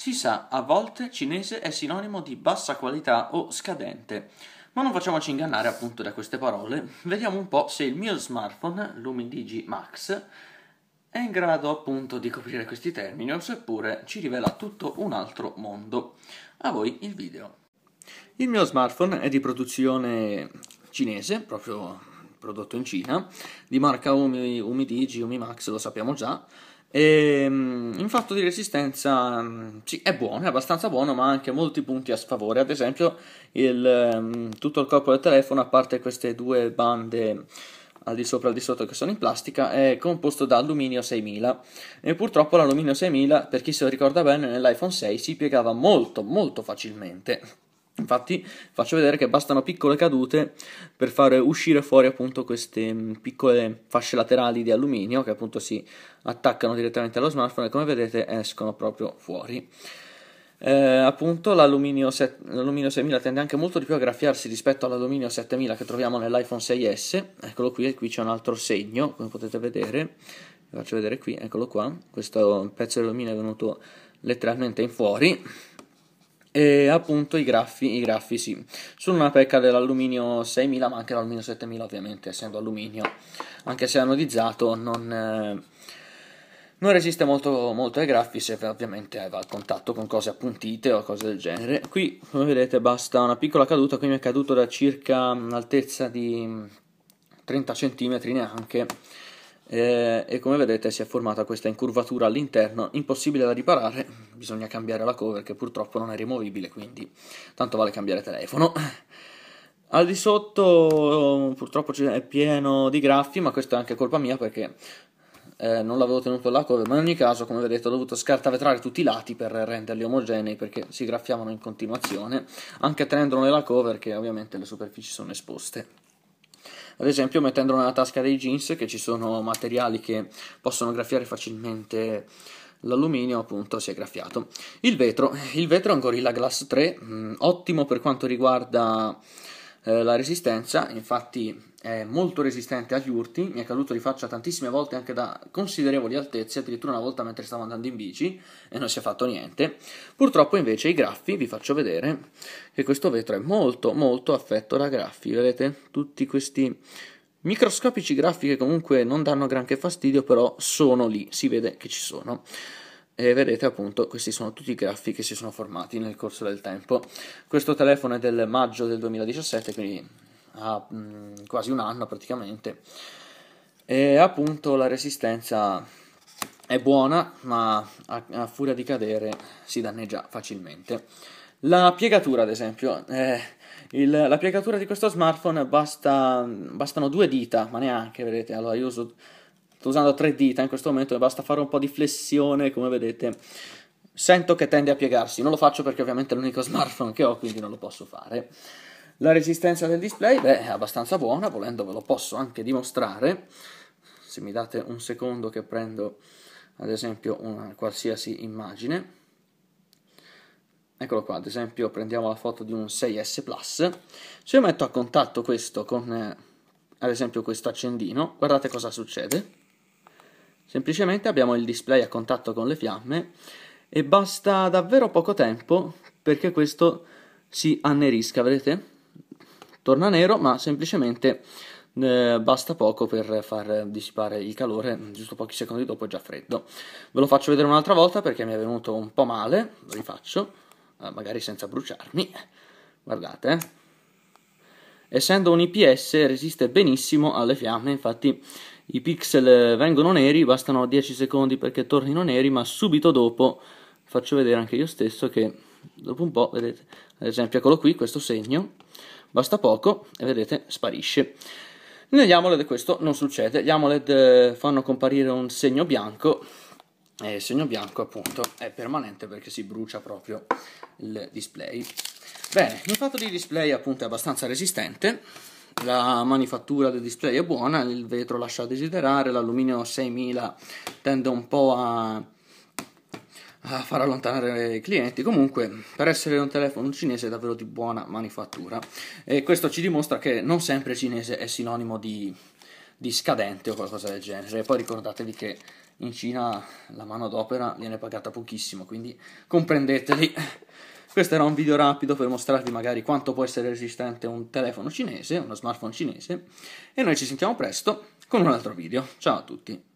Si sa, a volte cinese è sinonimo di bassa qualità o scadente. Ma non facciamoci ingannare appunto da queste parole, vediamo un po' se il mio smartphone, Lumin Max, è in grado appunto di coprire questi termini o seppure ci rivela tutto un altro mondo. A voi il video. Il mio smartphone è di produzione cinese, proprio prodotto in Cina, di marca Umi, Umidigi, Umimax, lo sappiamo già, e, ehm, in fatto di resistenza mm, sì, è buono, è abbastanza buono, ma ha anche molti punti a sfavore. Ad esempio, il, mm, tutto il corpo del telefono, a parte queste due bande al di sopra e al di sotto che sono in plastica, è composto da alluminio 6000. E purtroppo l'alluminio 6000, per chi se lo ricorda bene, nell'iPhone 6 si piegava molto, molto facilmente. Infatti faccio vedere che bastano piccole cadute per far uscire fuori appunto queste mm, piccole fasce laterali di alluminio che appunto si attaccano direttamente allo smartphone e come vedete escono proprio fuori. Eh, appunto l'alluminio, set, l'alluminio, 6000 tende anche molto di più a graffiarsi rispetto all'alluminio 7000 che troviamo nell'iPhone 6S eccolo qui e qui c'è un altro segno come potete vedere vi faccio vedere qui eccolo qua questo pezzo di alluminio è venuto letteralmente in fuori e appunto i graffi, i graffi sì, sono una pecca dell'alluminio 6000 ma anche dell'alluminio 7000 ovviamente, essendo alluminio, anche se anodizzato non, eh, non resiste molto, molto, ai graffi se ovviamente va a contatto con cose appuntite o cose del genere. Qui come vedete basta una piccola caduta, qui mi è caduto da circa un'altezza mm, di 30 mm, cm neanche eh, e come vedete si è formata questa incurvatura all'interno, impossibile da riparare, bisogna cambiare la cover che purtroppo non è rimovibile, quindi tanto vale cambiare telefono. Al di sotto purtroppo è pieno di graffi, ma questo è anche colpa mia perché eh, non l'avevo tenuto la cover, ma in ogni caso, come vedete, ho dovuto scartavetrare tutti i lati per renderli omogenei perché si graffiavano in continuazione, anche tenendolo nella cover che ovviamente le superfici sono esposte ad esempio mettendolo nella tasca dei jeans che ci sono materiali che possono graffiare facilmente l'alluminio appunto si è graffiato il vetro il vetro è un Gorilla Glass 3 mh, mm, ottimo per quanto riguarda eh, la resistenza, infatti è molto resistente agli urti, mi è caduto di faccia tantissime volte anche da considerevoli altezze, addirittura una volta mentre stavo andando in bici e non si è fatto niente. Purtroppo invece i graffi, vi faccio vedere che questo vetro è molto molto affetto da graffi, vedete tutti questi microscopici graffi che comunque non danno granché fastidio, però sono lì, si vede che ci sono e vedete appunto questi sono tutti i graffi che si sono formati nel corso del tempo. Questo telefono è del maggio del 2017, quindi ha mh, mm, quasi un anno praticamente. E appunto la resistenza è buona, ma a, a furia di cadere si danneggia facilmente. La piegatura, ad esempio, eh, il, la piegatura di questo smartphone basta, bastano due dita, ma neanche, vedete, allora io uso sto usando tre dita in questo momento e basta fare un po' di flessione come vedete sento che tende a piegarsi non lo faccio perché ovviamente è l'unico smartphone che ho quindi non lo posso fare la resistenza del display beh, è abbastanza buona volendo ve lo posso anche dimostrare se mi date un secondo che prendo ad esempio una qualsiasi immagine eccolo qua ad esempio prendiamo la foto di un 6S Plus se io metto a contatto questo con eh, ad esempio questo accendino guardate cosa succede Semplicemente abbiamo il display a contatto con le fiamme e basta davvero poco tempo perché questo si annerisca, vedete? Torna nero, ma semplicemente eh, basta poco per far dissipare il calore, giusto pochi secondi dopo è già freddo. Ve lo faccio vedere un'altra volta perché mi è venuto un po' male, lo rifaccio, eh, magari senza bruciarmi. Eh, guardate, eh. essendo un IPS resiste benissimo alle fiamme, infatti i pixel eh, vengono neri, bastano 10 secondi perché tornino neri, ma subito dopo faccio vedere anche io stesso che dopo un po', vedete, ad esempio eccolo qui, questo segno, basta poco e vedete sparisce. Negli AMOLED questo non succede, gli AMOLED eh, fanno comparire un segno bianco e il segno bianco appunto è permanente perché si brucia proprio il display. Bene, il fatto di display appunto è abbastanza resistente, la manifattura del display è buona, il vetro lascia a desiderare, l'alluminio 6000 tende un po' a, a far allontanare i clienti. Comunque, per essere un telefono cinese è davvero di buona manifattura e questo ci dimostra che non sempre cinese è sinonimo di, di scadente o qualcosa del genere. E poi ricordatevi che in Cina la mano d'opera viene pagata pochissimo, quindi comprendeteli. Questo era un video rapido per mostrarvi magari quanto può essere resistente un telefono cinese, uno smartphone cinese e noi ci sentiamo presto con un altro video. Ciao a tutti!